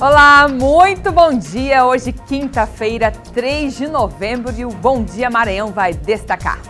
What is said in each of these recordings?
Olá, muito bom dia! Hoje, quinta-feira, 3 de novembro, e o Bom Dia Maranhão vai destacar.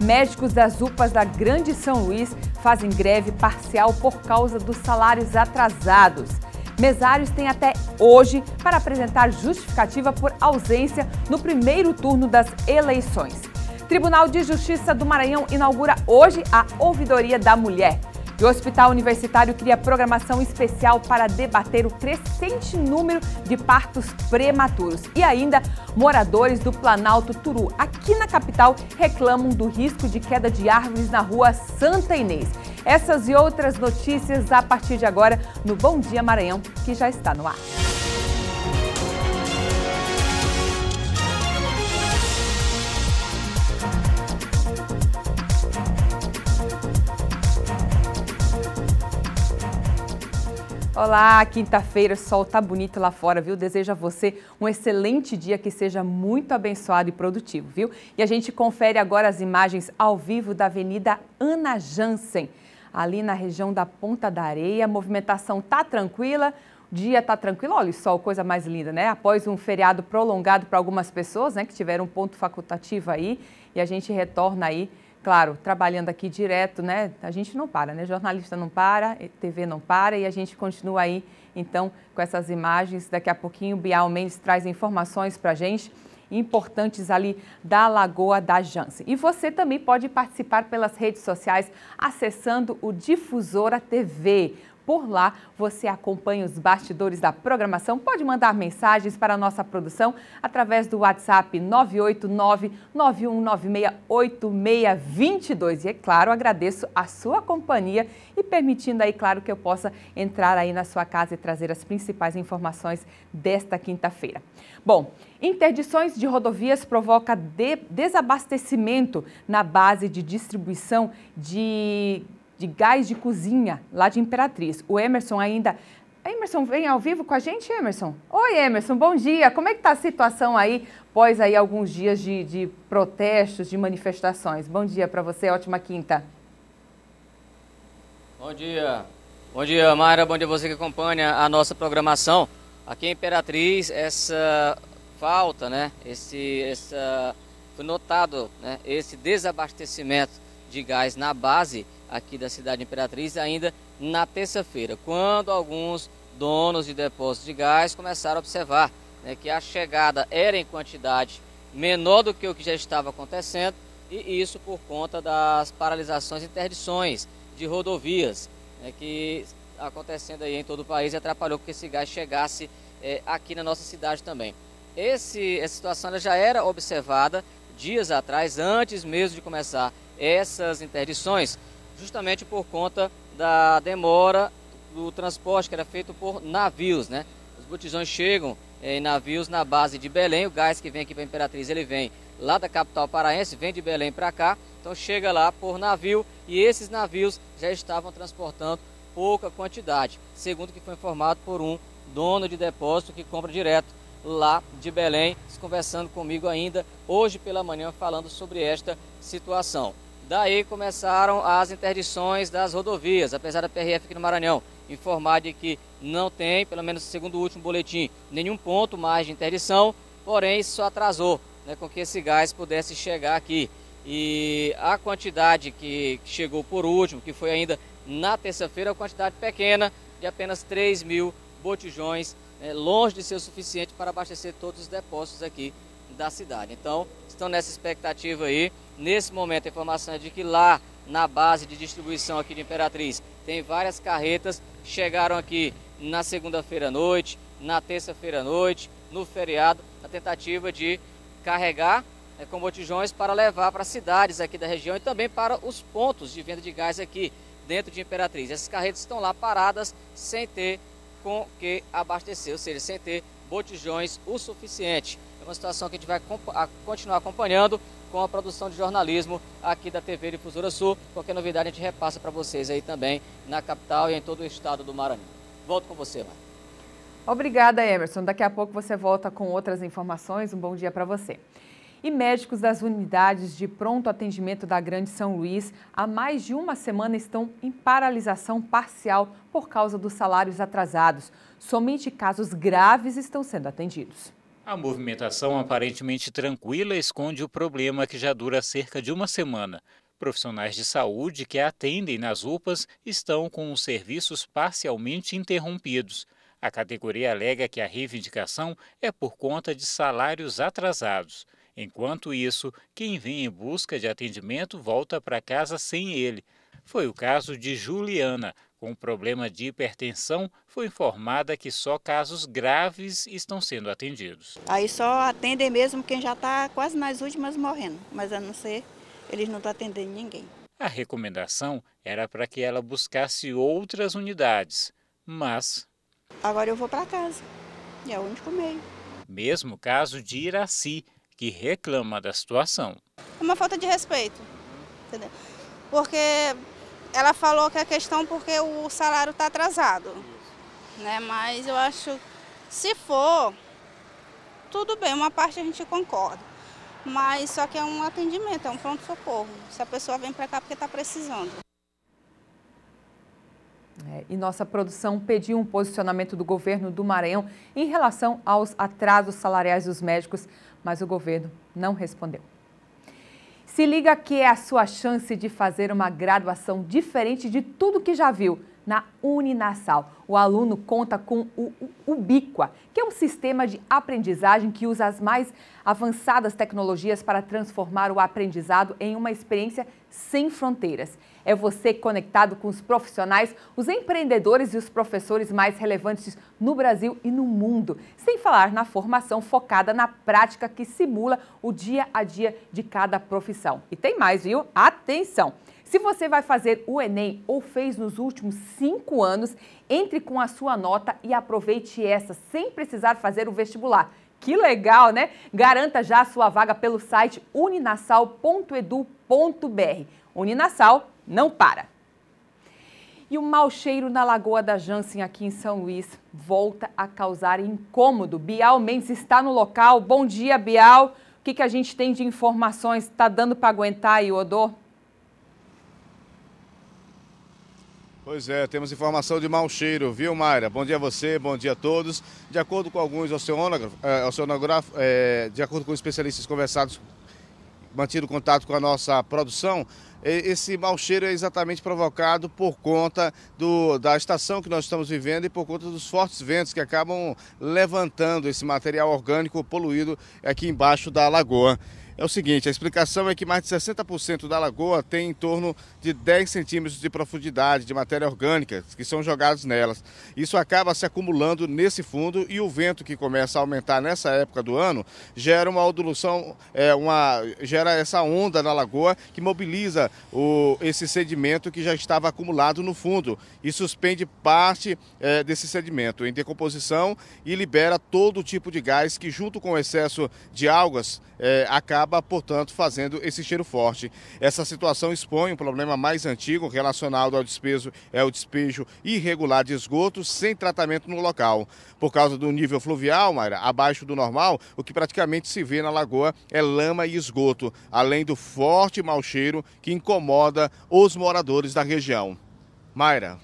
Médicos das UPAs da Grande São Luís fazem greve parcial por causa dos salários atrasados. Mesários têm até hoje para apresentar justificativa por ausência no primeiro turno das eleições. Tribunal de Justiça do Maranhão inaugura hoje a Ouvidoria da Mulher. E o Hospital Universitário cria programação especial para debater o crescente número de partos prematuros. E ainda, moradores do Planalto Turu, aqui na capital, reclamam do risco de queda de árvores na rua Santa Inês. Essas e outras notícias a partir de agora no Bom Dia Maranhão, que já está no ar. Olá, quinta-feira, o sol tá bonito lá fora, viu? Desejo a você um excelente dia que seja muito abençoado e produtivo, viu? E a gente confere agora as imagens ao vivo da Avenida Ana Jansen, ali na região da Ponta da Areia. A movimentação tá tranquila, dia tá tranquilo, olha o sol, coisa mais linda, né? Após um feriado prolongado para algumas pessoas, né, que tiveram um ponto facultativo aí, e a gente retorna aí claro, trabalhando aqui direto, né? A gente não para, né? Jornalista não para, TV não para e a gente continua aí, então, com essas imagens. Daqui a pouquinho, Bial Mendes traz informações para a gente importantes ali da Lagoa da Jance. E você também pode participar pelas redes sociais acessando o Difusora TV. Por lá você acompanha os bastidores da programação. Pode mandar mensagens para a nossa produção através do WhatsApp 989-9196-8622. E é claro, agradeço a sua companhia e permitindo aí, claro, que eu possa entrar aí na sua casa e trazer as principais informações desta quinta-feira. Bom, interdições de rodovias provoca de desabastecimento na base de distribuição de de gás de cozinha lá de Imperatriz. O Emerson ainda. Emerson vem ao vivo com a gente, Emerson? Oi, Emerson, bom dia. Como é que está a situação aí, após aí alguns dias de, de protestos, de manifestações? Bom dia para você, ótima quinta. Bom dia. Bom dia, Mara. Bom dia você que acompanha a nossa programação. Aqui em Imperatriz, essa falta, né? Esse, essa, foi notado né? esse desabastecimento de gás na base aqui da cidade Imperatriz ainda na terça-feira, quando alguns donos de depósitos de gás começaram a observar né, que a chegada era em quantidade menor do que o que já estava acontecendo e isso por conta das paralisações e interdições de rodovias né, que acontecendo aí em todo o país e atrapalhou que esse gás chegasse é, aqui na nossa cidade também. Esse, essa situação já era observada dias atrás, antes mesmo de começar essas interdições, justamente por conta da demora do transporte que era feito por navios, né? Os botijões chegam eh, em navios na base de Belém, o gás que vem aqui para Imperatriz, ele vem lá da capital paraense, vem de Belém para cá, então chega lá por navio e esses navios já estavam transportando pouca quantidade, segundo o que foi informado por um dono de depósito que compra direto lá de Belém, conversando comigo ainda hoje pela manhã falando sobre esta situação. Daí começaram as interdições das rodovias, apesar da PRF aqui no Maranhão informar de que não tem, pelo menos segundo o último boletim, nenhum ponto mais de interdição, porém isso atrasou né, com que esse gás pudesse chegar aqui. E a quantidade que chegou por último, que foi ainda na terça-feira, é uma quantidade pequena de apenas 3 mil botijões, né, longe de ser o suficiente para abastecer todos os depósitos aqui da cidade. Então, estão nessa expectativa aí. Nesse momento, a informação é de que lá na base de distribuição aqui de Imperatriz tem várias carretas chegaram aqui na segunda-feira à noite, na terça-feira à noite, no feriado, na tentativa de carregar né, com botijões para levar para cidades aqui da região e também para os pontos de venda de gás aqui dentro de Imperatriz. Essas carretas estão lá paradas sem ter com que abastecer, ou seja, sem ter botijões o suficiente. É uma situação que a gente vai continuar acompanhando com a produção de jornalismo aqui da TV Difusora Sul. Qualquer novidade a gente repassa para vocês aí também na capital e em todo o estado do Maranhão. Volto com você, Mari. Obrigada, Emerson. Daqui a pouco você volta com outras informações. Um bom dia para você. E médicos das unidades de pronto atendimento da Grande São Luís há mais de uma semana estão em paralisação parcial por causa dos salários atrasados. Somente casos graves estão sendo atendidos. A movimentação aparentemente tranquila esconde o problema que já dura cerca de uma semana. Profissionais de saúde que atendem nas UPAs estão com os serviços parcialmente interrompidos. A categoria alega que a reivindicação é por conta de salários atrasados. Enquanto isso, quem vem em busca de atendimento volta para casa sem ele. Foi o caso de Juliana, com problema de hipertensão, foi informada que só casos graves estão sendo atendidos. Aí só atendem mesmo quem já está quase nas últimas morrendo, mas a não ser eles não estão tá atendendo ninguém. A recomendação era para que ela buscasse outras unidades, mas. Agora eu vou para casa, é o único meio. Mesmo caso de Iraci, que reclama da situação. É uma falta de respeito, entendeu? Porque ela falou que a é questão porque o salário está atrasado. Né? Mas eu acho, se for, tudo bem, uma parte a gente concorda. Mas só que é um atendimento, é um pronto-socorro. Se a pessoa vem para cá porque está precisando. É, e nossa produção pediu um posicionamento do governo do Maranhão em relação aos atrasos salariais dos médicos, mas o governo não respondeu. Se liga que é a sua chance de fazer uma graduação diferente de tudo que já viu na Uninasal. O aluno conta com o Ubíqua, que é um sistema de aprendizagem que usa as mais avançadas tecnologias para transformar o aprendizado em uma experiência sem fronteiras. É você conectado com os profissionais, os empreendedores e os professores mais relevantes no Brasil e no mundo, sem falar na formação focada na prática que simula o dia a dia de cada profissão. E tem mais, viu? Atenção! Se você vai fazer o Enem ou fez nos últimos cinco anos, entre com a sua nota e aproveite essa, sem precisar fazer o vestibular. Que legal, né? Garanta já a sua vaga pelo site uninassal.edu.br. Uninassal não para. E o mau cheiro na Lagoa da Jansen, aqui em São Luís, volta a causar incômodo. Bial Mendes está no local. Bom dia, Bial. O que, que a gente tem de informações? Está dando para aguentar aí o odor? Pois é, temos informação de mau cheiro, viu, Mayra? Bom dia a você, bom dia a todos. De acordo com alguns oceanógrafos, é, de acordo com especialistas conversados, mantido contato com a nossa produção, esse mau cheiro é exatamente provocado por conta do, da estação que nós estamos vivendo e por conta dos fortes ventos que acabam levantando esse material orgânico poluído aqui embaixo da lagoa é o seguinte: a explicação é que mais de 60% da lagoa tem em torno de 10 centímetros de profundidade de matéria orgânica que são jogados nelas. Isso acaba se acumulando nesse fundo e o vento que começa a aumentar nessa época do ano gera uma ondulação, é, uma, gera essa onda na lagoa que mobiliza o, esse sedimento que já estava acumulado no fundo e suspende parte é, desse sedimento em decomposição e libera todo tipo de gás que, junto com o excesso de algas, é, acaba acaba, portanto, fazendo esse cheiro forte. Essa situação expõe um problema mais antigo relacionado ao despejo, é o despejo irregular de esgoto sem tratamento no local. Por causa do nível fluvial, Mayra, abaixo do normal, o que praticamente se vê na lagoa é lama e esgoto, além do forte mau cheiro que incomoda os moradores da região. Mayra.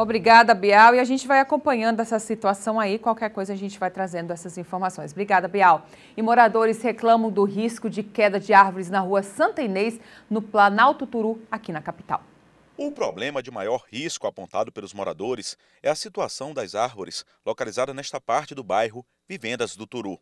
Obrigada, Bial. E a gente vai acompanhando essa situação aí. Qualquer coisa a gente vai trazendo essas informações. Obrigada, Bial. E moradores reclamam do risco de queda de árvores na rua Santa Inês, no Planalto Turu, aqui na capital. O problema de maior risco apontado pelos moradores é a situação das árvores localizada nesta parte do bairro Vivendas do Turu.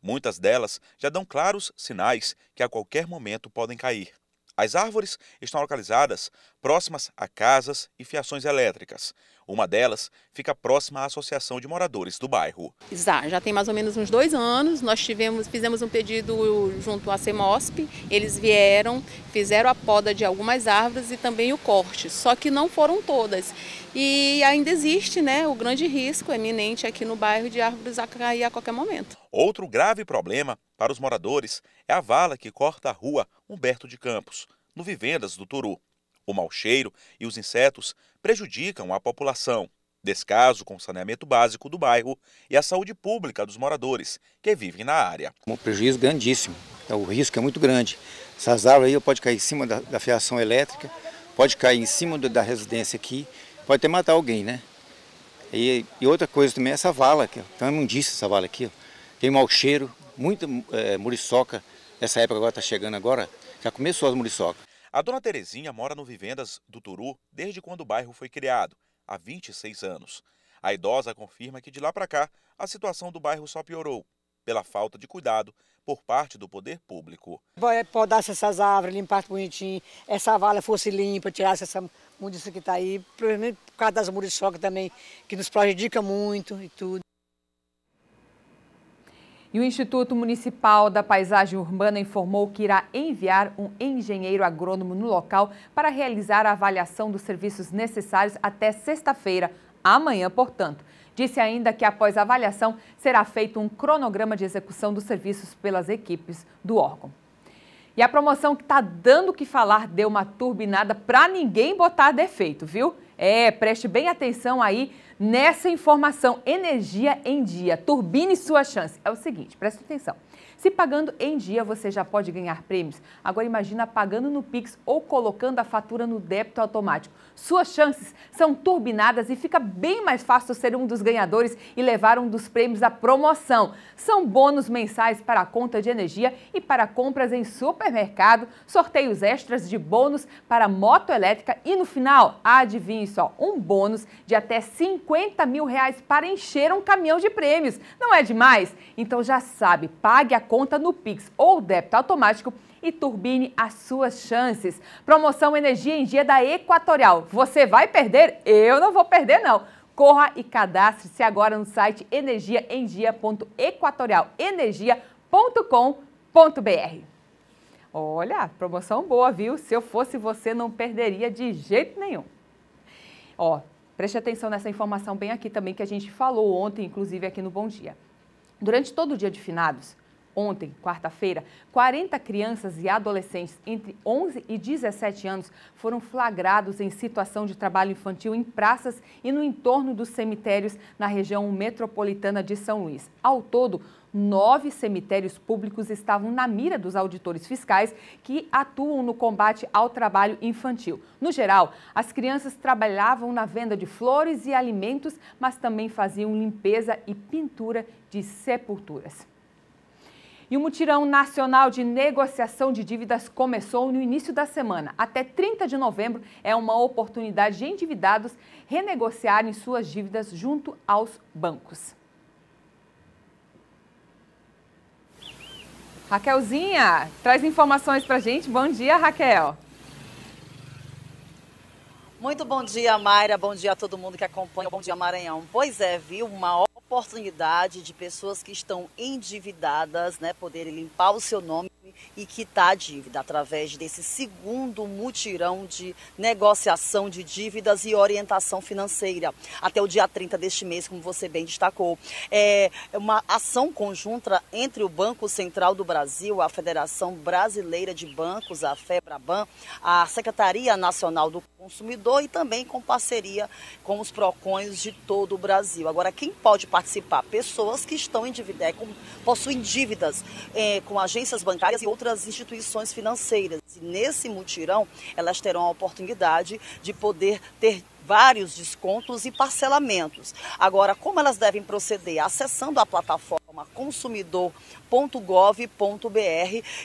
Muitas delas já dão claros sinais que a qualquer momento podem cair. As árvores estão localizadas próximas a casas e fiações elétricas. Uma delas fica próxima à Associação de Moradores do Bairro. Já, já tem mais ou menos uns dois anos, nós tivemos, fizemos um pedido junto à CEMOSP, eles vieram, fizeram a poda de algumas árvores e também o corte, só que não foram todas. E ainda existe né, o grande risco eminente aqui no bairro de árvores a cair a qualquer momento. Outro grave problema para os moradores é a vala que corta a rua Humberto de Campos, no Vivendas do Turu. O mau cheiro e os insetos prejudicam a população. Descaso com o saneamento básico do bairro e a saúde pública dos moradores que vivem na área. É um prejuízo grandíssimo, então, o risco é muito grande. Essas árvores aí pode cair em cima da, da fiação elétrica, pode cair em cima da residência aqui, pode até matar alguém, né? E, e, outra coisa também é essa vala que ó. então é imundícia essa vala aqui, ó. tem mau cheiro, muita é, muriçoca, essa época agora está chegando agora, já começou as muriçocas. A dona Terezinha mora no Vivendas do Turu desde quando o bairro foi criado, há 26 anos. A idosa confirma que de lá para cá a situação do bairro só piorou pela falta de cuidado por parte do poder público. Podasse essas árvores, limpar bonitinho, essa vala fosse limpa, tirasse essa mudança que está aí, por causa das muriçoca também, que nos prejudica muito e tudo. E o Instituto Municipal da Paisagem Urbana informou que irá enviar um engenheiro agrônomo no local para realizar a avaliação dos serviços necessários até sexta-feira, amanhã, portanto. Disse ainda que após a avaliação será feito um cronograma de execução dos serviços pelas equipes do órgão. E a promoção que está dando o que falar deu uma turbinada para ninguém botar defeito, viu? É, preste bem atenção aí nessa informação. Energia em dia. Turbine sua chance. É o seguinte, preste atenção. Se pagando em dia, você já pode ganhar prêmios. Agora imagina pagando no Pix ou colocando a fatura no débito automático. Suas chances são turbinadas e fica bem mais fácil ser um dos ganhadores e levar um dos prêmios da promoção. São bônus mensais para a conta de energia e para compras em supermercado, sorteios extras de bônus para moto elétrica e no final, adivinhe só, um bônus de até 50 mil reais para encher um caminhão de prêmios. Não é demais? Então já sabe, pague a conta no Pix ou débito automático e turbine as suas chances. Promoção Energia em Dia da Equatorial. Você vai perder? Eu não vou perder, não. Corra e cadastre-se agora no site energiaendia.equatorial. energia.com.br. Olha, promoção boa, viu? Se eu fosse você, não perderia de jeito nenhum. Ó, preste atenção nessa informação bem aqui também que a gente falou ontem, inclusive aqui no Bom Dia. Durante todo o dia de finados, Ontem, quarta-feira, 40 crianças e adolescentes entre 11 e 17 anos foram flagrados em situação de trabalho infantil em praças e no entorno dos cemitérios na região metropolitana de São Luís. Ao todo, nove cemitérios públicos estavam na mira dos auditores fiscais que atuam no combate ao trabalho infantil. No geral, as crianças trabalhavam na venda de flores e alimentos, mas também faziam limpeza e pintura de sepulturas. E o mutirão nacional de negociação de dívidas começou no início da semana. Até 30 de novembro é uma oportunidade de endividados renegociarem suas dívidas junto aos bancos. Raquelzinha, traz informações para a gente. Bom dia, Raquel. Muito bom dia, Mayra. Bom dia a todo mundo que acompanha. Bom dia, Maranhão. Pois é, viu? Uma oportunidade de pessoas que estão endividadas, né, poderem limpar o seu nome e quitar a dívida através desse segundo mutirão de negociação de dívidas e orientação financeira até o dia 30 deste mês, como você bem destacou. É uma ação conjunta entre o Banco Central do Brasil, a Federação Brasileira de Bancos, a FEBRABAN, a Secretaria Nacional do Consumidor e também com parceria com os PROCONs de todo o Brasil. Agora, quem pode participar? Pessoas que estão em dívida, é, possuem dívidas é, com agências bancárias e outras instituições financeiras. E nesse mutirão, elas terão a oportunidade de poder ter vários descontos e parcelamentos. Agora, como elas devem proceder? Acessando a plataforma consumidor.gov.br,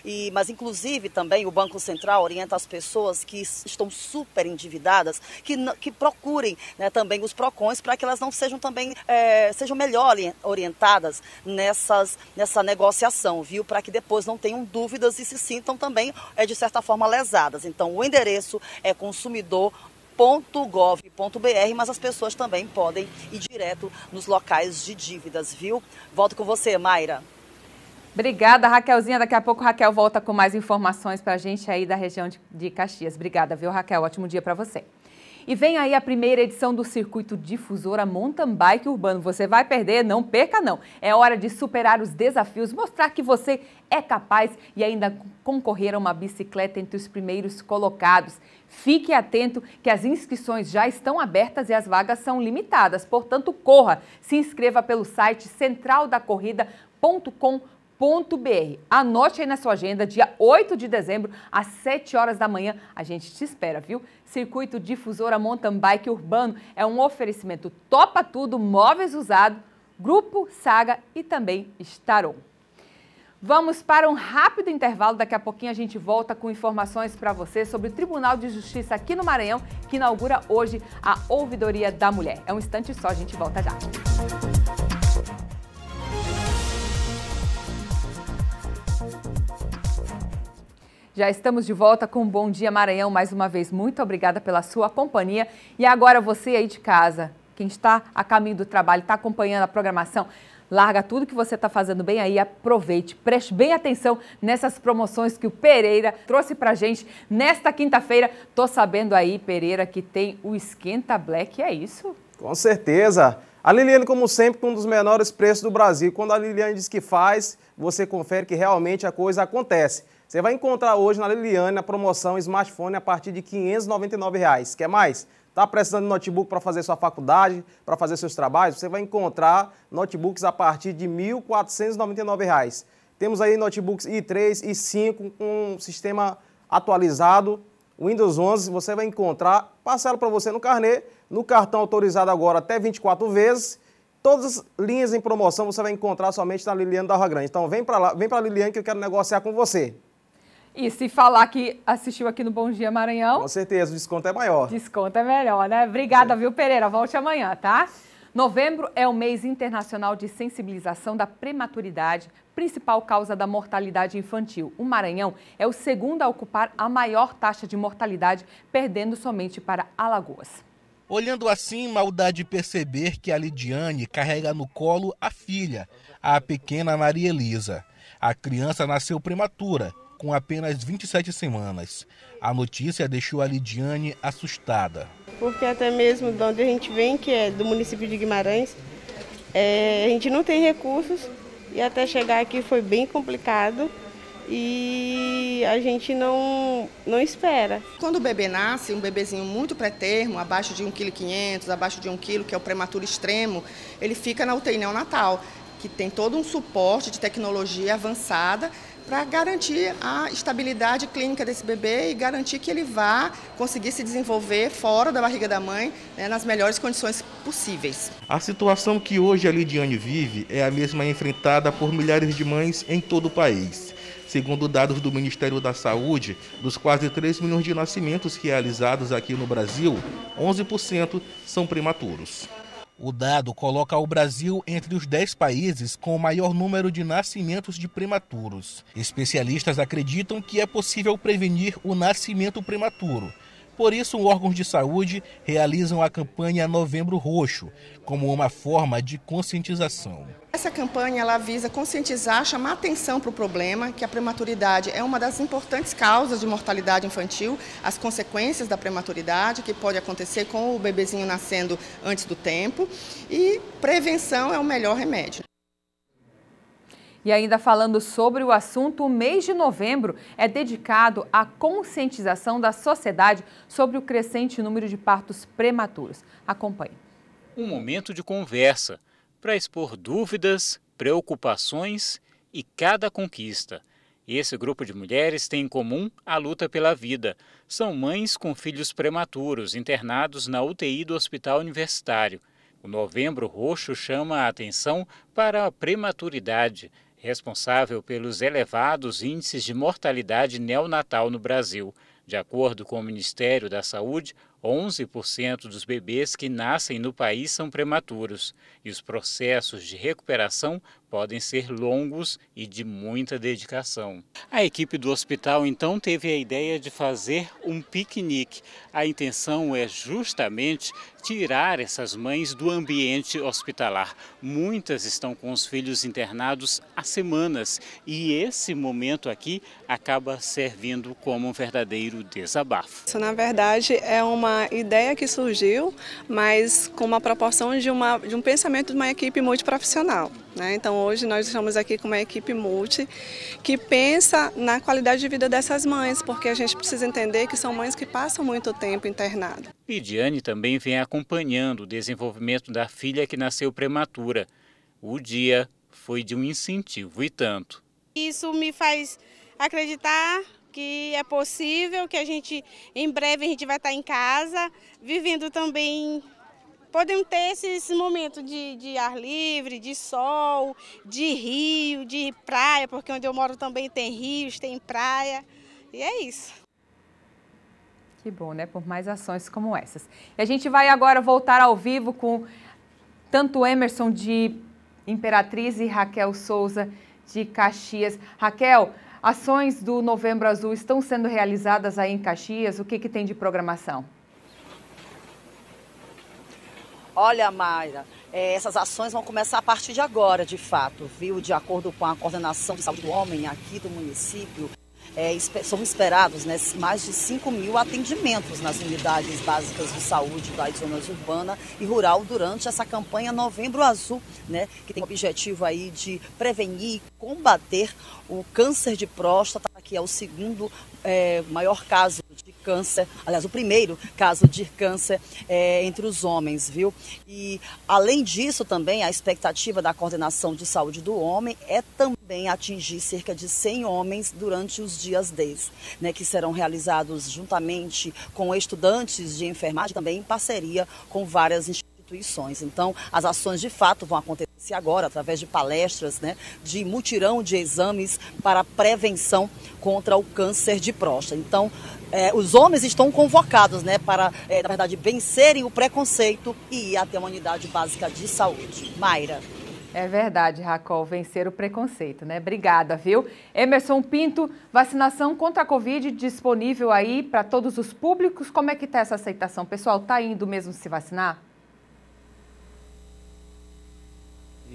e, mas inclusive também o Banco Central orienta as pessoas que estão super endividadas que, que procurem né, também os PROCONs para que elas não sejam também é, sejam melhor orientadas nessas, nessa negociação, viu? Para que depois não tenham dúvidas e se sintam também, é, de certa forma, lesadas. Então o endereço é consumidor.gov.br .gov.br, mas as pessoas também podem ir direto nos locais de dívidas, viu? Volto com você, Mayra. Obrigada, Raquelzinha. Daqui a pouco Raquel volta com mais informações para a gente aí da região de, Caxias. Obrigada, viu, Raquel? Ótimo dia para você. E vem aí a primeira edição do Circuito Difusora Mountain Bike Urbano. Você vai perder, não perca não. É hora de superar os desafios, mostrar que você é capaz e ainda concorrer a uma bicicleta entre os primeiros colocados. Fique atento que as inscrições já estão abertas e as vagas são limitadas. Portanto, corra, se inscreva pelo site centraldacorrida.com.br br Anote aí na sua agenda, dia 8 de dezembro, às 7 horas da manhã, a gente te espera, viu? Circuito Difusora Mountain Bike Urbano é um oferecimento Topa Tudo, Móveis Usado, Grupo Saga e também Staron. Vamos para um rápido intervalo, daqui a pouquinho a gente volta com informações para você sobre o Tribunal de Justiça aqui no Maranhão, que inaugura hoje a Ouvidoria da Mulher. É um instante só, a gente volta já. Música Já estamos de volta com um Bom Dia Maranhão mais uma vez. Muito obrigada pela sua companhia. E agora você aí de casa, quem está a caminho do trabalho, está acompanhando a programação, larga tudo que você está fazendo bem aí, aproveite. Preste bem atenção nessas promoções que o Pereira trouxe para gente nesta quinta-feira. Tô sabendo aí, Pereira, que tem o Esquenta Black, é isso? Com certeza. A Liliane, como sempre, com um dos menores preços do Brasil. Quando a Liliane diz que faz, você confere que realmente a coisa acontece. Você vai encontrar hoje na Liliane na promoção smartphone a partir de R$ 599. Reais. Quer mais? Está precisando de notebook para fazer sua faculdade, para fazer seus trabalhos? Você vai encontrar notebooks a partir de R$ 1.499. Reais. Temos aí notebooks i3 e 5 com um sistema atualizado, Windows 11, você vai encontrar parcela para você no carnet, no cartão autorizado agora até 24 vezes. Todas as linhas em promoção você vai encontrar somente na Liliane da Rua Grande. Então vem para lá, vem para Liliane que eu quero negociar com você. E se falar que assistiu aqui no Bom Dia Maranhão. Com certeza, o desconto é maior. Desconto é melhor, né? Obrigada, é. viu, Pereira? Volte amanhã, tá? Novembro é o mês internacional de sensibilização da prematuridade, principal causa da mortalidade infantil. O Maranhão é o segundo a ocupar a maior taxa de mortalidade, perdendo somente para Alagoas. Olhando assim, maldade perceber que a Lidiane carrega no colo a filha, a pequena Maria Elisa. A criança nasceu prematura com apenas 27 semanas. A notícia deixou a Lidiane assustada. Porque até mesmo de onde a gente vem, que é do município de Guimarães, é, a gente não tem recursos e até chegar aqui foi bem complicado e a gente não, não espera. Quando o bebê nasce, um bebezinho muito pré-termo, abaixo de 1,5 kg, abaixo de 1 kg, que é o prematuro extremo, ele fica na UTI neonatal, que tem todo um suporte de tecnologia avançada para garantir a estabilidade clínica desse bebê e garantir que ele vá conseguir se desenvolver fora da barriga da mãe, né, nas melhores condições possíveis. A situação que hoje a Lidiane vive é a mesma enfrentada por milhares de mães em todo o país. Segundo dados do Ministério da Saúde, dos quase 3 milhões de nascimentos realizados aqui no Brasil, 11% são prematuros. O dado coloca o Brasil entre os 10 países com o maior número de nascimentos de prematuros. Especialistas acreditam que é possível prevenir o nascimento prematuro, por isso, órgãos de saúde realizam a campanha Novembro Roxo como uma forma de conscientização. Essa campanha ela visa conscientizar, chamar atenção para o problema, que a prematuridade é uma das importantes causas de mortalidade infantil, as consequências da prematuridade que pode acontecer com o bebezinho nascendo antes do tempo, e prevenção é o melhor remédio. E ainda falando sobre o assunto, o mês de novembro é dedicado à conscientização da sociedade sobre o crescente número de partos prematuros. Acompanhe. Um momento de conversa para expor dúvidas, preocupações e cada conquista. Esse grupo de mulheres tem em comum a luta pela vida. São mães com filhos prematuros internados na UTI do Hospital Universitário. O Novembro Roxo chama a atenção para a prematuridade responsável pelos elevados índices de mortalidade neonatal no Brasil. De acordo com o Ministério da Saúde, 11% dos bebês que nascem no país são prematuros e os processos de recuperação podem ser longos e de muita dedicação. A equipe do hospital então teve a ideia de fazer um piquenique. A intenção é justamente tirar essas mães do ambiente hospitalar. Muitas estão com os filhos internados há semanas e esse momento aqui acaba servindo como um verdadeiro desabafo. Isso, na verdade, é uma ideia que surgiu, mas com uma proporção de, uma, de um pensamento de uma equipe multiprofissional. Né? Então hoje nós estamos aqui com uma equipe multi que pensa na qualidade de vida dessas mães, porque a gente precisa entender que são mães que passam muito tempo internadas. Diane também vem acompanhando o desenvolvimento da filha que nasceu prematura. O dia foi de um incentivo e tanto. Isso me faz acreditar que é possível, que a gente em breve a gente vai estar em casa, vivendo também podem ter esses momentos de, de ar livre, de sol, de rio, de praia, porque onde eu moro também tem rios, tem praia, e é isso. Que bom, né? Por mais ações como essas. E a gente vai agora voltar ao vivo com tanto Emerson de Imperatriz e Raquel Souza de Caxias. Raquel, ações do Novembro Azul estão sendo realizadas aí em Caxias. O que, que tem de programação? Olha, Mayra, é, essas ações vão começar a partir de agora, de fato, viu? De acordo com a coordenação de saúde do homem aqui do município, é, são esperados né, mais de 5 mil atendimentos nas unidades básicas de saúde das zonas urbana e rural durante essa campanha Novembro Azul, né, que tem o objetivo aí de prevenir e combater o câncer de próstata, que é o segundo é, maior caso câncer, aliás, o primeiro caso de câncer é, entre os homens, viu? E além disso, também a expectativa da coordenação de saúde do homem é também atingir cerca de 100 homens durante os dias 10, né, que serão realizados juntamente com estudantes de enfermagem, também em parceria com várias instituições. Então, as ações de fato vão acontecer se agora através de palestras, né, de mutirão de exames para prevenção contra o câncer de próstata. Então, é, os homens estão convocados, né, para é, na verdade vencerem o preconceito e ir até uma unidade básica de saúde. Mayra. É verdade, Racol, vencer o preconceito, né? Obrigada, viu? Emerson Pinto, vacinação contra a Covid disponível aí para todos os públicos. Como é que tá essa aceitação? Pessoal, tá indo mesmo se vacinar?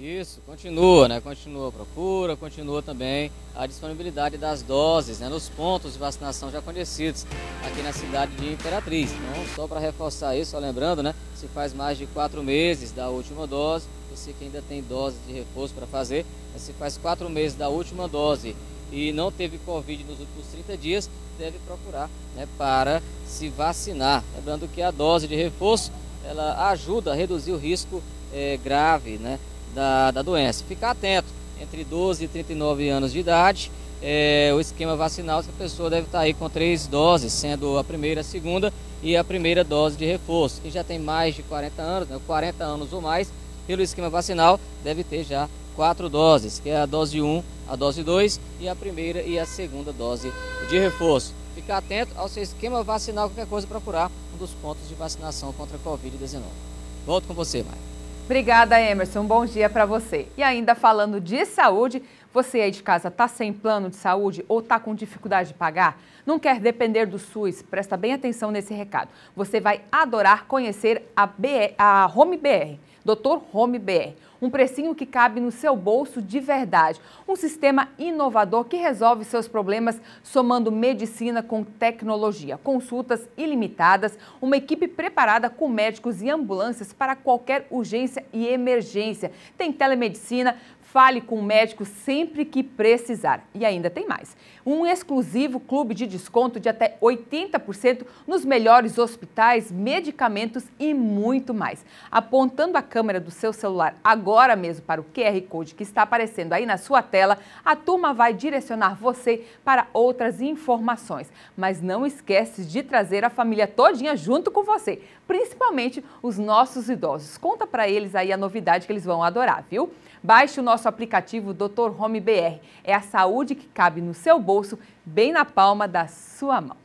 Isso, continua, né? Continua a procura, continua também a disponibilidade das doses né? nos pontos de vacinação já conhecidos aqui na cidade de Imperatriz. Então, só para reforçar isso, só lembrando, né? Se faz mais de quatro meses da última dose, você que ainda tem dose de reforço para fazer, mas se faz quatro meses da última dose e não teve Covid nos últimos 30 dias, deve procurar né, para se vacinar. Lembrando que a dose de reforço ela ajuda a reduzir o risco é, grave né, da, da doença. Ficar atento, entre 12 e 39 anos de idade, é, o esquema vacinal, essa pessoa deve estar aí com três doses, sendo a primeira, a segunda e a primeira dose de reforço. Quem já tem mais de 40 anos, né, 40 anos ou mais, pelo esquema vacinal, deve ter já quatro doses, que é a dose 1, a dose 2 e a primeira e a segunda dose de reforço. Ficar atento ao seu esquema vacinal, qualquer coisa, procurar um dos pontos de vacinação contra a Covid-19. Volto com você, Maia. Obrigada, Emerson. Bom dia para você. E ainda falando de saúde, você aí de casa tá sem plano de saúde ou tá com dificuldade de pagar? Não quer depender do SUS? Presta bem atenção nesse recado. Você vai adorar conhecer a, BR, a Home BR, Dr. Home BR. Um precinho que cabe no seu bolso de verdade. Um sistema inovador que resolve seus problemas somando medicina com tecnologia. Consultas ilimitadas, uma equipe preparada com médicos e ambulâncias para qualquer urgência e emergência. Tem telemedicina, Fale com o médico sempre que precisar. E ainda tem mais: um exclusivo clube de desconto de até 80% nos melhores hospitais, medicamentos e muito mais. Apontando a câmera do seu celular agora mesmo para o QR Code que está aparecendo aí na sua tela, a turma vai direcionar você para outras informações. Mas não esquece de trazer a família todinha junto com você, principalmente os nossos idosos. Conta para eles aí a novidade que eles vão adorar, viu? Baixe o nosso aplicativo Dr. Home BR. É a saúde que cabe no seu bolso, bem na palma da sua mão.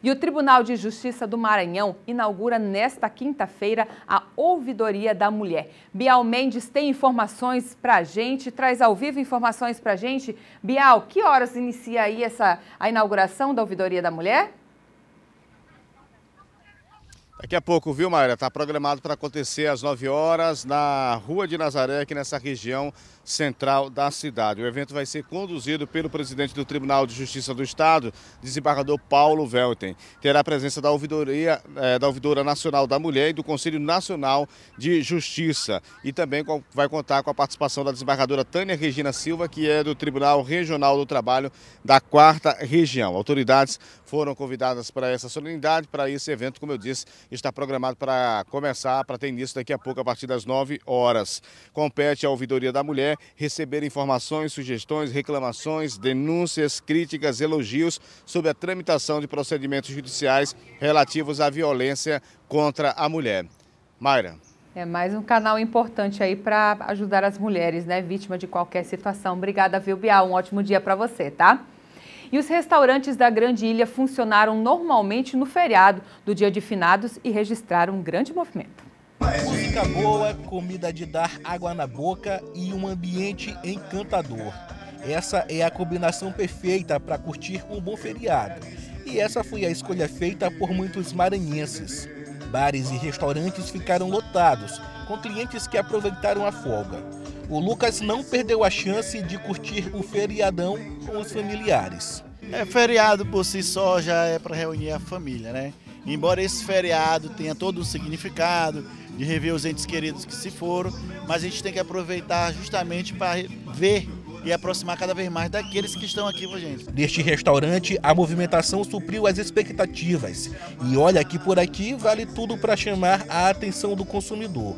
E o Tribunal de Justiça do Maranhão inaugura nesta quinta-feira a Ouvidoria da Mulher. Bial Mendes tem informações para a gente, traz ao vivo informações para a gente. Bial, que horas inicia aí essa, a inauguração da Ouvidoria da Mulher? Daqui a pouco, viu, Maíra? Está programado para acontecer às 9 horas na Rua de Nazaré, aqui nessa região central da cidade. O evento vai ser conduzido pelo presidente do Tribunal de Justiça do Estado, desembargador Paulo Velten. Terá a presença da Ouvidoria, eh, da Ouvidora Nacional da Mulher e do Conselho Nacional de Justiça. E também vai contar com a participação da desembargadora Tânia Regina Silva, que é do Tribunal Regional do Trabalho da Quarta Região. Autoridades foram convidadas para essa solenidade, para esse evento, como eu disse, está programado para começar, para ter início daqui a pouco, a partir das 9 horas. Compete à Ouvidoria da Mulher receber informações, sugestões, reclamações, denúncias, críticas, elogios sobre a tramitação de procedimentos judiciais relativos à violência contra a mulher. Mayra. É mais um canal importante aí para ajudar as mulheres, né, vítima de qualquer situação. Obrigada, viu, Bial? Um ótimo dia para você, tá? E os restaurantes da Grande Ilha funcionaram normalmente no feriado do dia de finados e registraram um grande movimento. Música boa, comida de dar água na boca e um ambiente encantador. Essa é a combinação perfeita para curtir um bom feriado. E essa foi a escolha feita por muitos maranhenses. Bares e restaurantes ficaram lotados, com clientes que aproveitaram a folga o Lucas não perdeu a chance de curtir o feriadão com os familiares. É feriado por si só já é para reunir a família, né? Embora esse feriado tenha todo um significado de rever os entes queridos que se foram, mas a gente tem que aproveitar justamente para ver e aproximar cada vez mais daqueles que estão aqui com a gente. Neste restaurante, a movimentação supriu as expectativas. E olha que por aqui vale tudo para chamar a atenção do consumidor.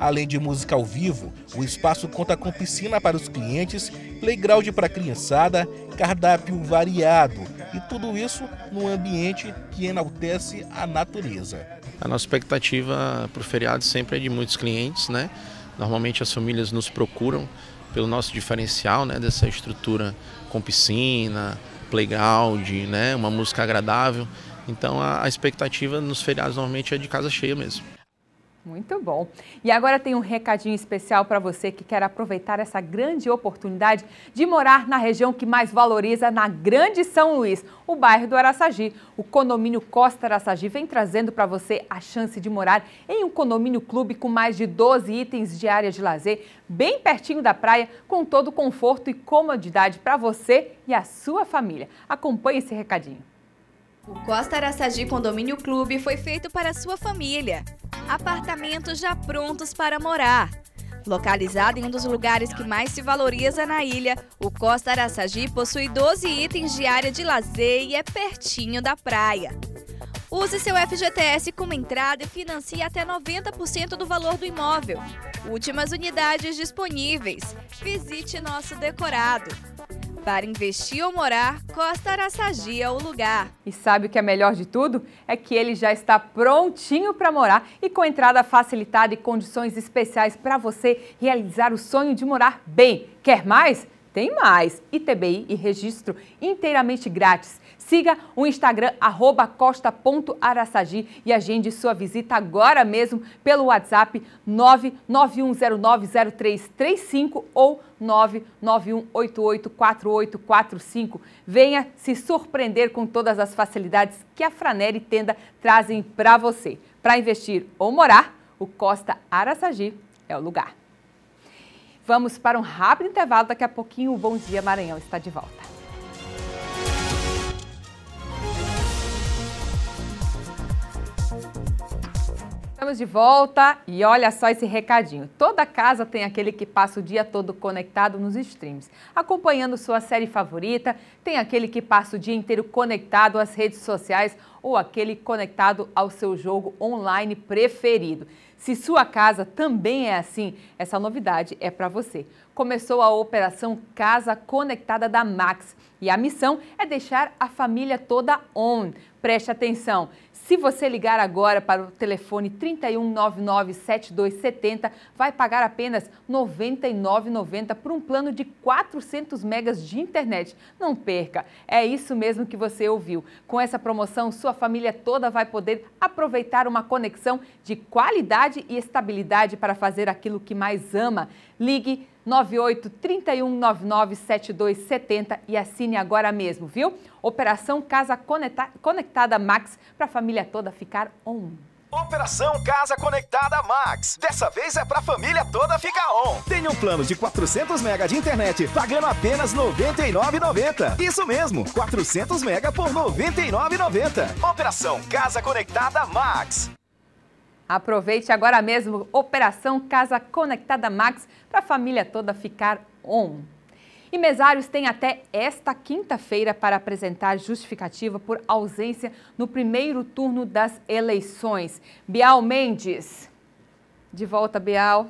Além de música ao vivo, o espaço conta com piscina para os clientes, playground para a criançada, cardápio variado e tudo isso num ambiente que enaltece a natureza. A nossa expectativa para o feriado sempre é de muitos clientes, né? Normalmente as famílias nos procuram pelo nosso diferencial, né? Dessa estrutura com piscina, playground, né? Uma música agradável. Então a expectativa nos feriados normalmente é de casa cheia mesmo. Muito bom. E agora tem um recadinho especial para você que quer aproveitar essa grande oportunidade de morar na região que mais valoriza, na Grande São Luís, o bairro do Araçagi. O condomínio Costa Araçagi vem trazendo para você a chance de morar em um condomínio clube com mais de 12 itens de área de lazer, bem pertinho da praia, com todo o conforto e comodidade para você e a sua família. Acompanhe esse recadinho. O Costa Araçagi Condomínio Clube foi feito para a sua família apartamentos já prontos para morar. Localizado em um dos lugares que mais se valoriza na ilha, o Costa Araçagi possui 12 itens de área de lazer e é pertinho da praia. Use seu FGTS como entrada e financie até 90% do valor do imóvel. Últimas unidades disponíveis. Visite nosso decorado. Para investir ou morar, Costa Araçagi é o lugar. E sabe o que é melhor de tudo? É que ele já está prontinho para morar e com entrada facilitada e condições especiais para você realizar o sonho de morar bem. Quer mais? Tem mais! ITBI e registro inteiramente grátis. Siga o Instagram costa.araçagi e agende sua visita agora mesmo pelo WhatsApp 991090335 ou 991884845. Venha se surpreender com todas as facilidades que a Franeri Tenda trazem para você. Para investir ou morar, o Costa Araçagi é o lugar. Vamos para um rápido intervalo, daqui a pouquinho o Bom Dia Maranhão está de volta. Estamos de volta e olha só esse recadinho. Toda casa tem aquele que passa o dia todo conectado nos streams, acompanhando sua série favorita, tem aquele que passa o dia inteiro conectado às redes sociais ou aquele conectado ao seu jogo online preferido. Se sua casa também é assim, essa novidade é para você começou a operação Casa Conectada da Max e a missão é deixar a família toda on. Preste atenção. Se você ligar agora para o telefone 31997270, vai pagar apenas R$ 99,90 por um plano de 400 megas de internet. Não perca! É isso mesmo que você ouviu. Com essa promoção, sua família toda vai poder aproveitar uma conexão de qualidade e estabilidade para fazer aquilo que mais ama. Ligue 98 31 7270 e assine agora mesmo, viu? Operação Casa Conectada Max para a família toda ficar on. Operação Casa Conectada Max. Dessa vez é pra família toda ficar on. Tenha um plano de 400 mega de internet, pagando apenas R$ 99,90. Isso mesmo, 400 mega por R$ 99,90. Operação Casa Conectada Max. Aproveite agora mesmo Operação Casa Conectada Max para a família toda ficar on. E mesários têm até esta quinta-feira para apresentar justificativa por ausência no primeiro turno das eleições. Bial Mendes. De volta, Bial.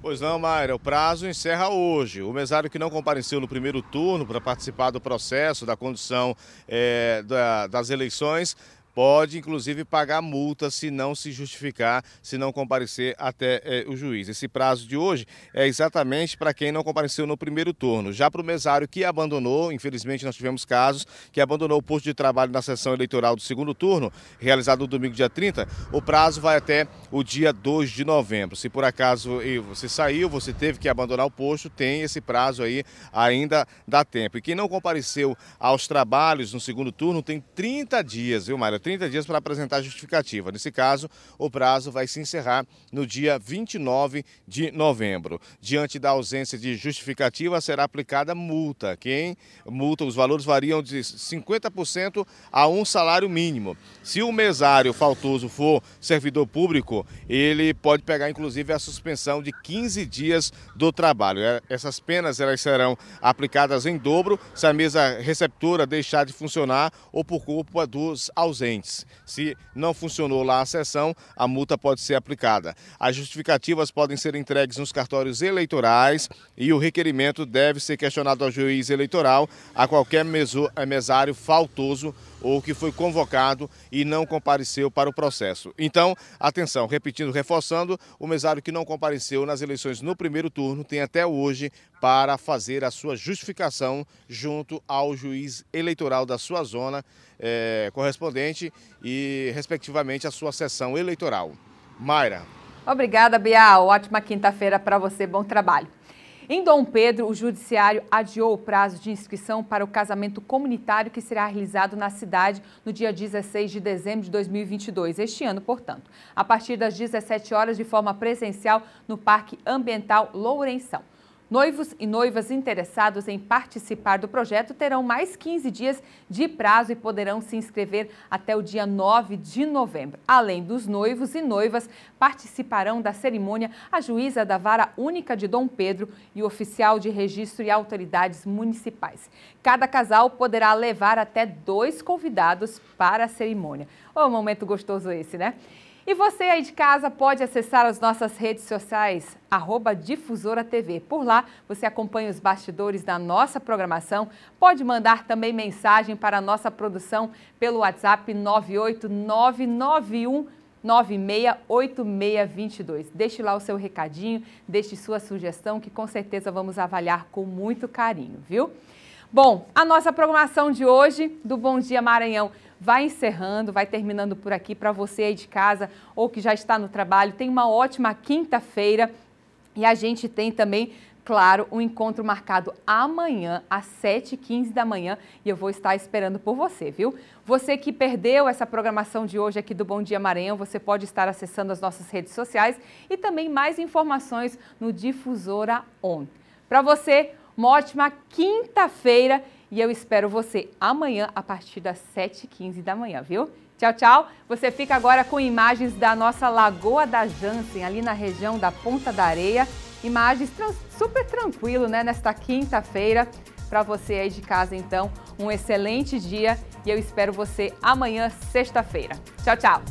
Pois não, Mayra, o prazo encerra hoje. O mesário que não compareceu no primeiro turno para participar do processo da condução é, da, das eleições pode inclusive pagar multa se não se justificar, se não comparecer até eh, o juiz. Esse prazo de hoje é exatamente para quem não compareceu no primeiro turno. Já para o mesário que abandonou, infelizmente nós tivemos casos que abandonou o posto de trabalho na sessão eleitoral do segundo turno, realizado no domingo dia 30, o prazo vai até o dia 2 de novembro. Se por acaso você saiu, você teve que abandonar o posto, tem esse prazo aí, ainda dá tempo. E quem não compareceu aos trabalhos no segundo turno tem 30 dias, viu, Mário? 30 dias para apresentar justificativa. Nesse caso, o prazo vai se encerrar no dia 29 de novembro. Diante da ausência de justificativa, será aplicada multa. Quem multa, os valores variam de 50% a um salário mínimo. Se o mesário faltoso for servidor público, ele pode pegar inclusive a suspensão de 15 dias do trabalho. É, essas penas elas serão aplicadas em dobro se a mesa receptora deixar de funcionar ou por culpa dos ausentes. Se não funcionou lá a sessão, a multa pode ser aplicada. As justificativas podem ser entregues nos cartórios eleitorais e o requerimento deve ser questionado ao juiz eleitoral, a qualquer mesário faltoso ou que foi convocado e não compareceu para o processo. Então, atenção, repetindo, reforçando, o mesário que não compareceu nas eleições no primeiro turno tem até hoje para fazer a sua justificação junto ao juiz eleitoral da sua zona é, correspondente e, respectivamente, a sua sessão eleitoral. Mayra. Obrigada, Bial. Ótima quinta-feira para você. Bom trabalho. Em Dom Pedro, o Judiciário adiou o prazo de inscrição para o casamento comunitário que será realizado na cidade no dia 16 de dezembro de 2022, este ano, portanto, a partir das 17 horas, de forma presencial no Parque Ambiental Lourenção. Noivos e noivas interessados em participar do projeto terão mais 15 dias de prazo e poderão se inscrever até o dia 9 de novembro. Além dos noivos e noivas, participarão da cerimônia a juíza da Vara Única de Dom Pedro e o oficial de registro e autoridades municipais. Cada casal poderá levar até dois convidados para a cerimônia. Oh, momento gostoso esse, né? E você aí de casa pode acessar as nossas redes sociais, arroba Difusora TV. Por lá você acompanha os bastidores da nossa programação. Pode mandar também mensagem para a nossa produção pelo WhatsApp 98991 968622. Deixe lá o seu recadinho, deixe sua sugestão que com certeza vamos avaliar com muito carinho, viu? Bom, a nossa programação de hoje do Bom Dia Maranhão vai encerrando, vai terminando por aqui para você aí de casa ou que já está no trabalho. Tem uma ótima quinta-feira e a gente tem também claro, um encontro marcado amanhã, às 7h15 da manhã, e eu vou estar esperando por você, viu? Você que perdeu essa programação de hoje aqui do Bom Dia Maranhão, você pode estar acessando as nossas redes sociais e também mais informações no Difusora On. Para você, uma ótima quinta-feira e eu espero você amanhã a partir das 7h15 da manhã, viu? Tchau, tchau. Você fica agora com imagens da nossa Lagoa da Jansen, ali na região da Ponta da Areia. Imagens super tranquilo, né? Nesta quinta-feira. Para você aí de casa, então, um excelente dia e eu espero você amanhã, sexta-feira. Tchau, tchau.